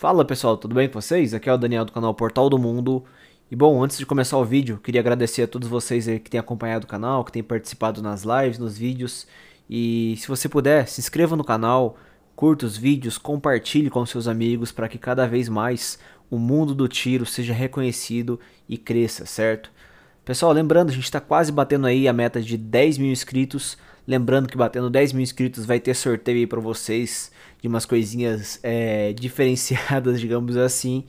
Fala pessoal, tudo bem com vocês? Aqui é o Daniel do canal Portal do Mundo. E bom, antes de começar o vídeo, queria agradecer a todos vocês que têm acompanhado o canal, que têm participado nas lives, nos vídeos. E se você puder, se inscreva no canal, curta os vídeos, compartilhe com seus amigos para que cada vez mais o mundo do tiro seja reconhecido e cresça, certo? Pessoal, lembrando, a gente está quase batendo aí a meta de 10 mil inscritos. Lembrando que batendo 10 mil inscritos vai ter sorteio aí pra vocês de umas coisinhas é, diferenciadas, digamos assim.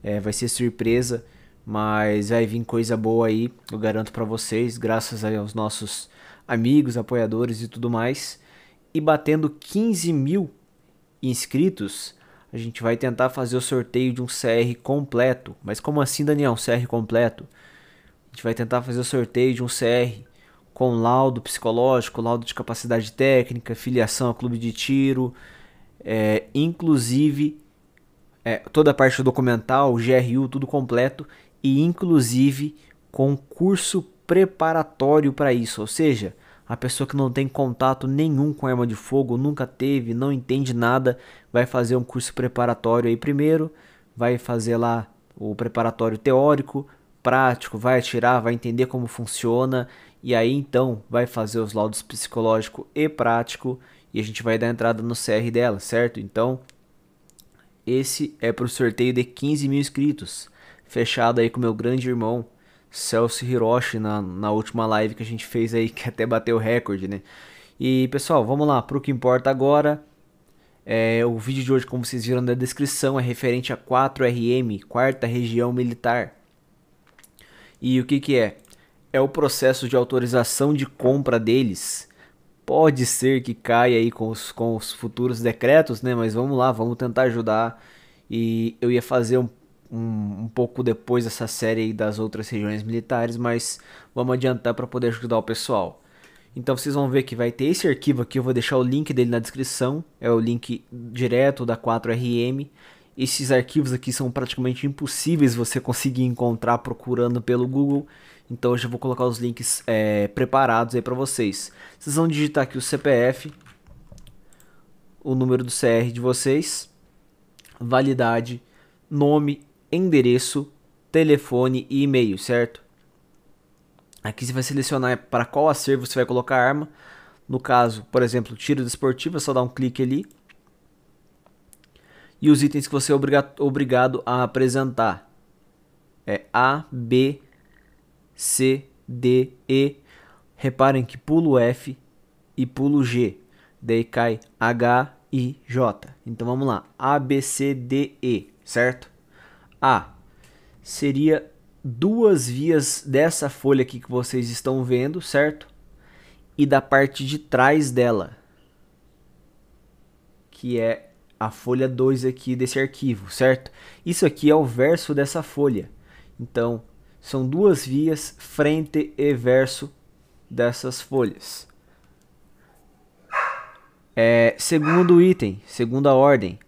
É, vai ser surpresa, mas vai vir coisa boa aí, eu garanto para vocês, graças aos nossos amigos, apoiadores e tudo mais. E batendo 15 mil inscritos, a gente vai tentar fazer o sorteio de um CR completo. Mas como assim, Daniel? Um CR completo? A gente vai tentar fazer o sorteio de um CR com laudo psicológico, laudo de capacidade técnica, filiação a clube de tiro, é, inclusive é, toda a parte documental, GRU, tudo completo, e inclusive com curso preparatório para isso, ou seja, a pessoa que não tem contato nenhum com arma de fogo, nunca teve, não entende nada, vai fazer um curso preparatório aí primeiro, vai fazer lá o preparatório teórico, prático, vai atirar, vai entender como funciona e aí então vai fazer os laudos psicológico e prático e a gente vai dar entrada no CR dela, certo? Então, esse é para o sorteio de 15 mil inscritos, fechado aí com meu grande irmão Celso Hiroshi na, na última live que a gente fez aí, que até bateu o recorde, né? E pessoal, vamos lá para o que importa agora. É, o vídeo de hoje, como vocês viram na descrição, é referente a 4RM, Quarta Região Militar. E o que, que é? é o processo de autorização de compra deles. Pode ser que caia aí com os, com os futuros decretos, né? Mas vamos lá, vamos tentar ajudar. E eu ia fazer um, um, um pouco depois essa série aí das outras regiões militares, mas vamos adiantar para poder ajudar o pessoal. Então vocês vão ver que vai ter esse arquivo aqui, eu vou deixar o link dele na descrição, é o link direto da 4RM. Esses arquivos aqui são praticamente impossíveis você conseguir encontrar procurando pelo Google. Então eu já vou colocar os links é, preparados aí para vocês. Vocês vão digitar aqui o CPF, o número do CR de vocês, validade, nome, endereço, telefone e e-mail, certo? Aqui você vai selecionar para qual acervo você vai colocar a arma. No caso, por exemplo, tiro desportivo, de é só dar um clique ali e os itens que você é obrigado a apresentar. É A, B, C, D, E. Reparem que pulo F e pulo G. Daí cai H e J. Então vamos lá. A, B, C, D, E, certo? A seria duas vias dessa folha aqui que vocês estão vendo, certo? E da parte de trás dela, que é a folha 2 aqui desse arquivo, certo? Isso aqui é o verso dessa folha. Então, são duas vias, frente e verso dessas folhas. É, segundo item, segunda ordem,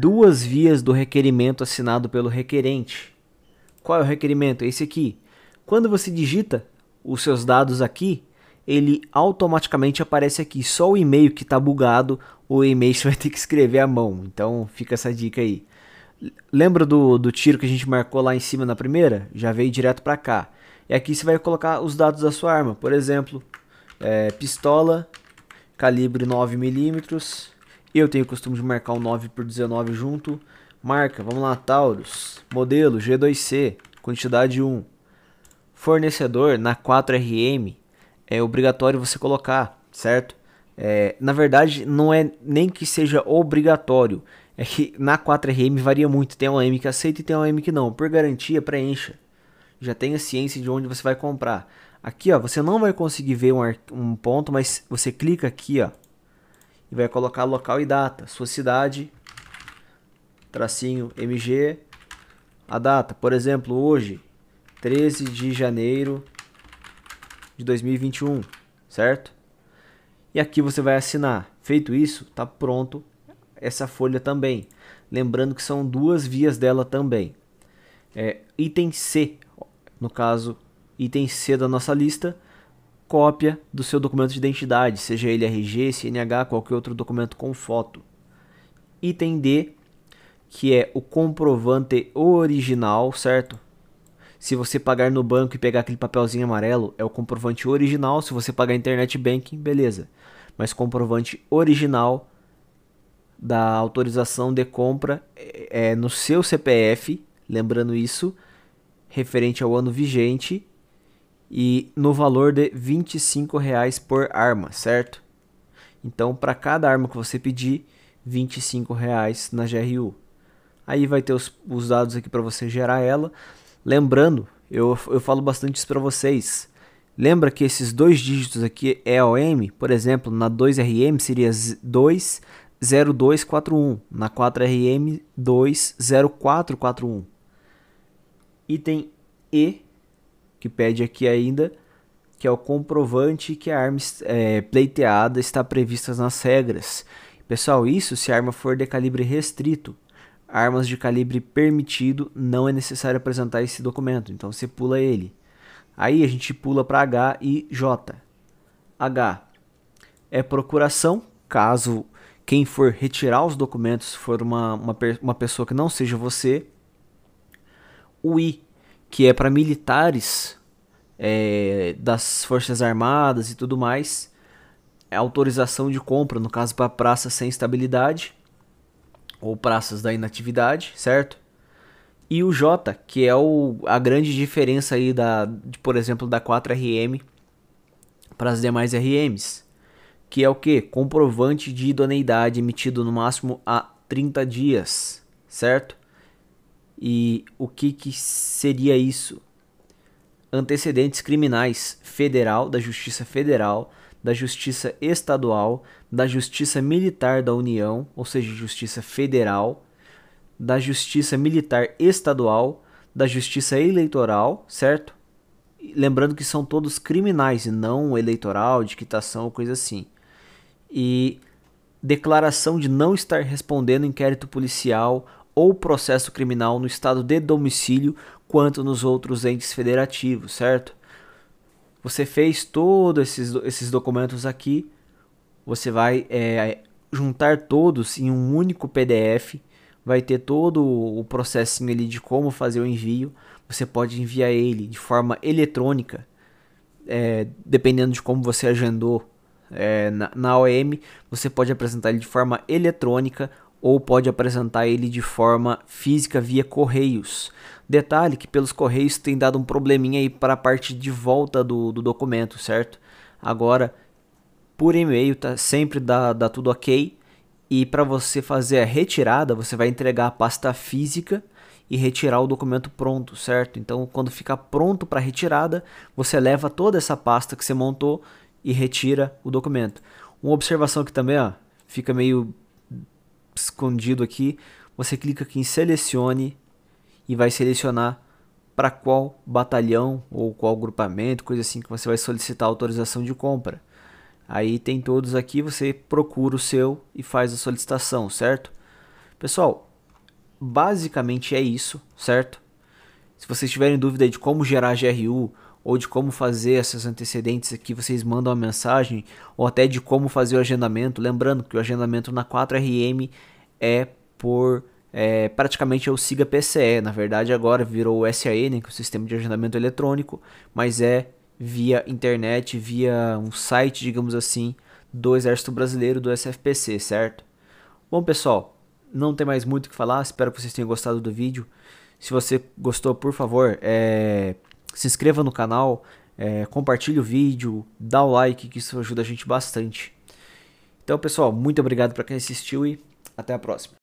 duas vias do requerimento assinado pelo requerente. Qual é o requerimento? Esse aqui. Quando você digita os seus dados aqui, ele automaticamente aparece aqui. Só o e-mail que está bugado o e-mail vai ter que escrever à mão. Então fica essa dica aí. Lembra do, do tiro que a gente marcou lá em cima na primeira? Já veio direto para cá. E aqui você vai colocar os dados da sua arma. Por exemplo, é, pistola, calibre 9mm. Eu tenho o costume de marcar um 9 por 19 junto. Marca, vamos lá, Taurus. Modelo G2C, quantidade 1. Fornecedor na 4RM é obrigatório você colocar, certo? É, na verdade, não é nem que seja obrigatório. É que na 4RM varia muito. Tem uma M que aceita e tem uma M que não. Por garantia, preencha. Já tenha ciência de onde você vai comprar. Aqui, ó, você não vai conseguir ver um, um ponto, mas você clica aqui, ó. E vai colocar local e data. Sua cidade, tracinho MG, a data. Por exemplo, hoje, 13 de janeiro de 2021, certo? e aqui você vai assinar. Feito isso, está pronto essa folha também. Lembrando que são duas vias dela também. É, item C, no caso, item C da nossa lista, cópia do seu documento de identidade, seja ele RG, CNH, qualquer outro documento com foto. Item D, que é o comprovante original, certo? Se você pagar no banco e pegar aquele papelzinho amarelo, é o comprovante original. Se você pagar internet banking, beleza. Mas comprovante original da autorização de compra é, é no seu CPF, lembrando isso, referente ao ano vigente e no valor de R$ reais por arma, certo? Então, para cada arma que você pedir, R$ reais na GRU. Aí vai ter os, os dados aqui para você gerar ela. Lembrando, eu, eu falo bastante isso para vocês. Lembra que esses dois dígitos aqui é OM? Por exemplo, na 2RM seria 20241, na 4RM 20441. Item E, que pede aqui ainda, que é o comprovante que a arma é, pleiteada está prevista nas regras. Pessoal, isso se a arma for de calibre restrito, armas de calibre permitido, não é necessário apresentar esse documento, então você pula ele. Aí a gente pula para H e J. H é procuração, caso quem for retirar os documentos for uma, uma, uma pessoa que não seja você. O I, que é para militares é, das Forças Armadas e tudo mais, é autorização de compra, no caso para praça sem estabilidade ou praças da inatividade, certo? E o J, que é o, a grande diferença aí da, de, por exemplo, da 4RM para as demais RMs, que é o que? Comprovante de idoneidade emitido no máximo a 30 dias, certo? E o que, que seria isso? Antecedentes criminais federal, da Justiça Federal, da Justiça Estadual, da Justiça Militar da União, ou seja, Justiça Federal, da Justiça Militar Estadual, da Justiça Eleitoral, certo? Lembrando que são todos criminais e não eleitoral, de quitação ou coisa assim. E declaração de não estar respondendo inquérito policial ou processo criminal no estado de domicílio, quanto nos outros entes federativos, certo? Você fez todos esses, esses documentos aqui, você vai é, juntar todos em um único PDF, vai ter todo o processinho ali de como fazer o envio. Você pode enviar ele de forma eletrônica, é, dependendo de como você agendou é, na, na OM, você pode apresentar ele de forma eletrônica ou pode apresentar ele de forma física via correios. Detalhe que pelos correios tem dado um probleminha aí para a parte de volta do, do documento, certo? Agora, por e-mail tá sempre dá, dá tudo ok. E para você fazer a retirada, você vai entregar a pasta física e retirar o documento pronto, certo? Então, quando ficar pronto para retirada, você leva toda essa pasta que você montou e retira o documento. Uma observação que também ó, fica meio escondido aqui, você clica aqui em selecione e vai selecionar para qual batalhão ou qual grupamento, coisa assim que você vai solicitar autorização de compra. Aí tem todos aqui, você procura o seu e faz a solicitação, certo? Pessoal, basicamente é isso, certo? Se vocês tiverem dúvida de como gerar GRU ou de como fazer esses antecedentes aqui, vocês mandam uma mensagem, ou até de como fazer o agendamento. Lembrando que o agendamento na 4RM é por é, praticamente é o SIGA PCE. Na verdade, agora virou o SAN, né, que é o Sistema de Agendamento Eletrônico, mas é via internet, via um site, digamos assim, do Exército Brasileiro, do SFPC, certo? Bom, pessoal, não tem mais muito o que falar. Espero que vocês tenham gostado do vídeo. Se você gostou, por favor, é, se inscreva no canal, é, compartilhe o vídeo, dá o like, que isso ajuda a gente bastante. Então, pessoal, muito obrigado para quem assistiu e até a próxima.